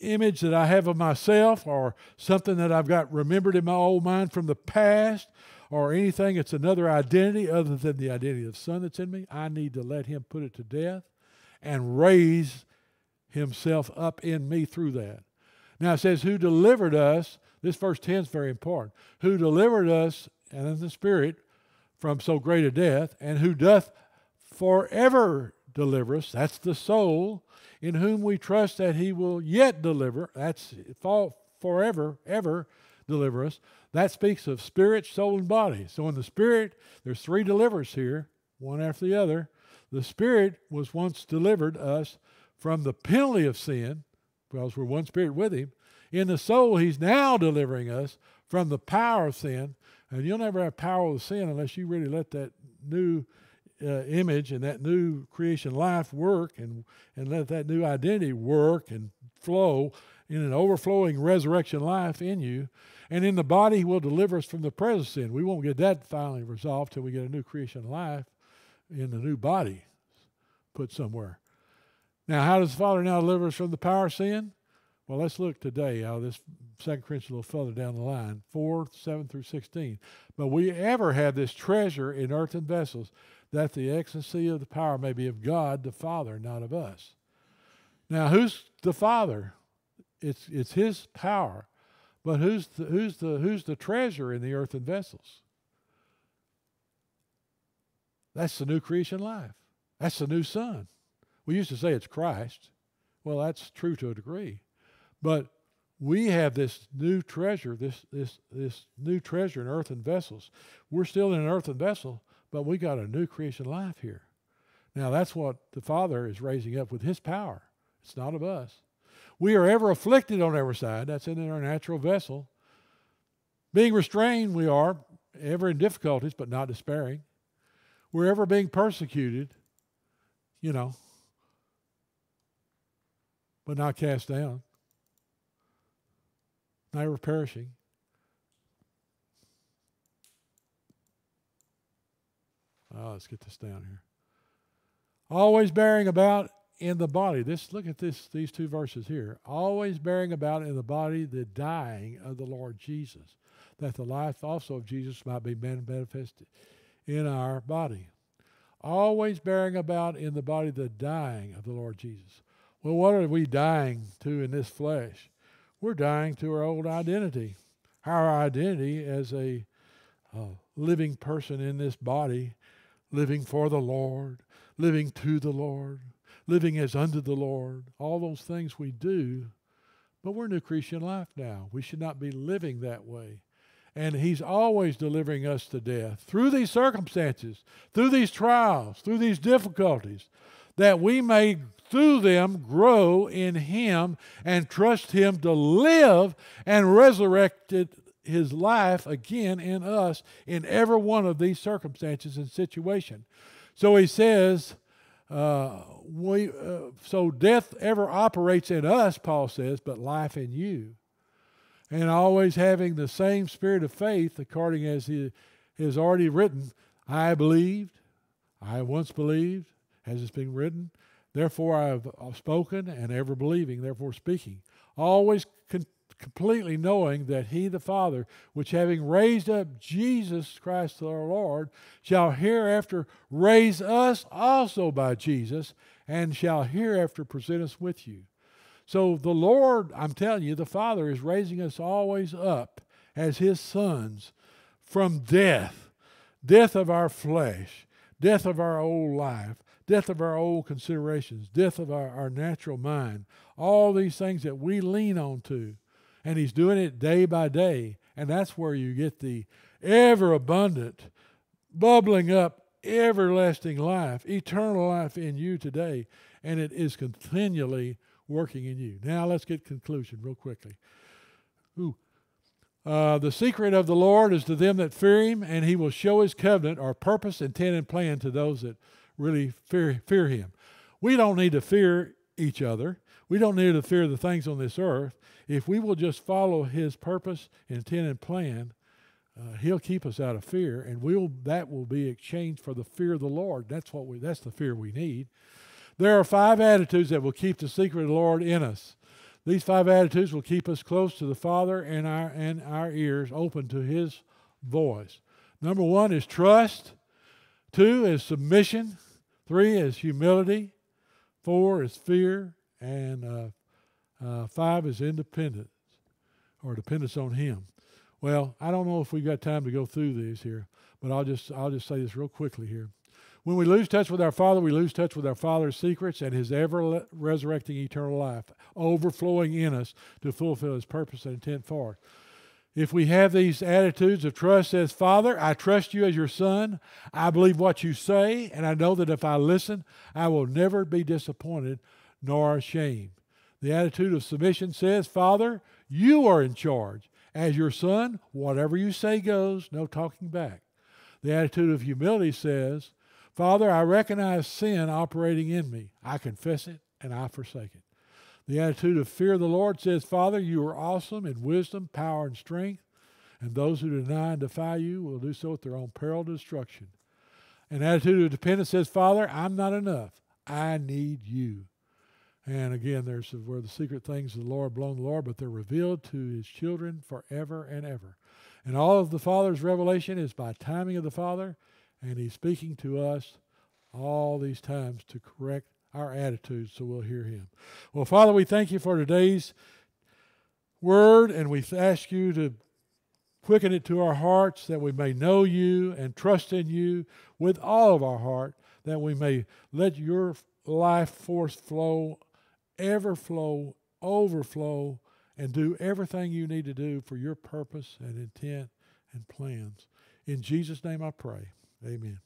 image that I have of myself, or something that I've got remembered in my old mind from the past, or anything that's another identity other than the identity of the Son that's in me, I need to let Him put it to death and raise Himself up in me through that. Now it says, Who delivered us? This verse 10 is very important. Who delivered us and in the Spirit from so great a death, and who doth forever deliver us. That's the soul in whom we trust that he will yet deliver. That's forever, ever deliver us that speaks of spirit, soul, and body. So in the spirit, there's three deliverers here, one after the other. The spirit was once delivered us from the penalty of sin, because we're one spirit with him. In the soul, he's now delivering us from the power of sin. And you'll never have power of sin unless you really let that new uh, image and that new creation life work and, and let that new identity work and flow in an overflowing resurrection life in you. And in the body, He will deliver us from the present sin. We won't get that finally resolved till we get a new creation life in the new body put somewhere. Now, how does the Father now deliver us from the power of sin? Well, let's look today out of this Second Corinthians a little further down the line, 4, 7 through 16. But we ever have this treasure in earthen vessels, that the excellency of the power may be of God the Father, not of us. Now, who's the Father? it's, it's His power. But who's the, who's, the, who's the treasure in the earthen vessels? That's the new creation life. That's the new sun. We used to say it's Christ. Well, that's true to a degree. But we have this new treasure, this, this, this new treasure in earthen vessels. We're still in an earthen vessel, but we got a new creation life here. Now, that's what the Father is raising up with His power. It's not of us we are ever afflicted on every side. That's in our natural vessel. Being restrained, we are ever in difficulties, but not despairing. We're ever being persecuted, you know, but not cast down. Not perishing. Oh, let's get this down here. Always bearing about in the body. This look at this these two verses here. Always bearing about in the body the dying of the Lord Jesus, that the life also of Jesus might be manifested in our body. Always bearing about in the body the dying of the Lord Jesus. Well, what are we dying to in this flesh? We're dying to our old identity, our identity as a, a living person in this body, living for the Lord, living to the Lord, living as unto the Lord, all those things we do, but we're new Christian life now. We should not be living that way. And He's always delivering us to death through these circumstances, through these trials, through these difficulties, that we may through them grow in Him and trust Him to live and resurrected His life again in us in every one of these circumstances and situation. So He says, uh, we, uh, so death ever operates in us, Paul says, but life in you. And always having the same spirit of faith, according as he has already written, I believed, I once believed, as it's been written, therefore I have uh, spoken, and ever believing, therefore speaking. Always completely knowing that he, the Father, which having raised up Jesus Christ our Lord, shall hereafter raise us also by Jesus, and shall hereafter present us with you. So the Lord, I'm telling you, the Father is raising us always up as his sons from death, death of our flesh, death of our old life, death of our old considerations, death of our, our natural mind, all these things that we lean on to and He's doing it day by day. And that's where you get the ever abundant, bubbling up, everlasting life, eternal life in you today. And it is continually working in you. Now let's get conclusion real quickly. Ooh. Uh, the secret of the Lord is to them that fear him, and he will show his covenant or purpose, intent, and plan to those that really fear, fear him. We don't need to fear each other. We don't need to fear the things on this earth. If we will just follow His purpose, intent, and plan, uh, He'll keep us out of fear, and we'll, that will be exchanged for the fear of the Lord. That's what we. That's the fear we need. There are five attitudes that will keep the secret of the Lord in us. These five attitudes will keep us close to the Father and our and our ears open to His voice. Number one is trust. Two is submission. Three is humility. Four is fear and uh, uh, five is independence or dependence on Him. Well, I don't know if we've got time to go through these here, but I'll just I'll just say this real quickly here. When we lose touch with our Father, we lose touch with our Father's secrets and His ever resurrecting eternal life, overflowing in us to fulfill His purpose and intent for us. If we have these attitudes of trust as Father, I trust you as your Son. I believe what you say, and I know that if I listen, I will never be disappointed nor shame. The attitude of submission says, Father, you are in charge. As your son, whatever you say goes, no talking back. The attitude of humility says, Father, I recognize sin operating in me. I confess it and I forsake it. The attitude of fear of the Lord says, Father, you are awesome in wisdom, power, and strength, and those who deny and defy you will do so at their own peril and destruction. An attitude of dependence says, Father, I'm not enough. I need you. And again, there's where the secret things of the Lord to the Lord, but they're revealed to his children forever and ever. And all of the Father's revelation is by timing of the Father, and he's speaking to us all these times to correct our attitudes so we'll hear him. Well, Father, we thank you for today's word, and we ask you to quicken it to our hearts that we may know you and trust in you with all of our heart, that we may let your life force flow everflow, overflow, and do everything you need to do for your purpose and intent and plans. In Jesus' name I pray. Amen.